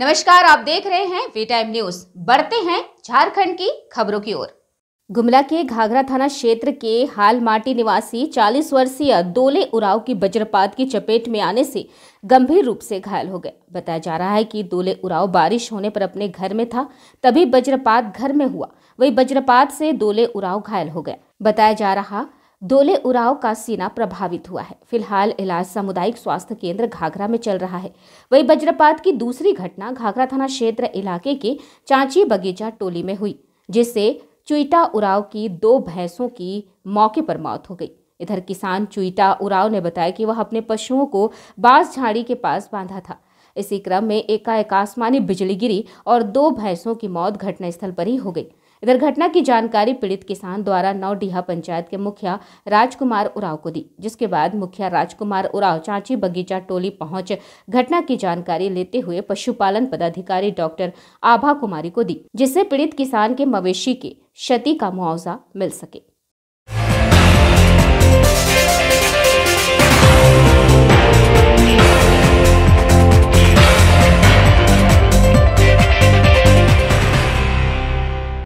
नमस्कार आप देख रहे हैं वी टाइम न्यूज बढ़ते हैं झारखंड की खबरों की ओर गुमला के घाघरा थाना क्षेत्र के हाल माटी निवासी 40 वर्षीय दोले उराव की वज्रपात की चपेट में आने से गंभीर रूप से घायल हो गए बताया जा रहा है कि दोले उराव बारिश होने पर अपने घर में था तभी वज्रपात घर में हुआ वही वज्रपात से दोले उराव घायल हो गया बताया जा रहा दोले उराव का सीना प्रभावित हुआ है फिलहाल इलाज सामुदायिक स्वास्थ्य केंद्र घाघरा में चल रहा है वही वज्रपात की दूसरी घटना घाघरा थाना क्षेत्र इलाके के चांची बगीचा टोली में हुई जिससे चुईटा उराव की दो भैंसों की मौके पर मौत हो गई इधर किसान चुईटा उराव ने बताया कि वह अपने पशुओं को बांस झाड़ी के पास बांधा था इसी क्रम में एकाएक आसमानी बिजली गिरी और दो भैंसों की मौत घटनास्थल पर ही हो गई इधर घटना की जानकारी पीड़ित किसान द्वारा नौडीहा पंचायत के मुखिया राजकुमार उराव को दी जिसके बाद मुखिया राजकुमार उराव चाची बगीचा टोली पहुंच घटना की जानकारी लेते हुए पशुपालन पदाधिकारी डॉक्टर आभा कुमारी को दी जिससे पीड़ित किसान के मवेशी के क्षति का मुआवजा मिल सके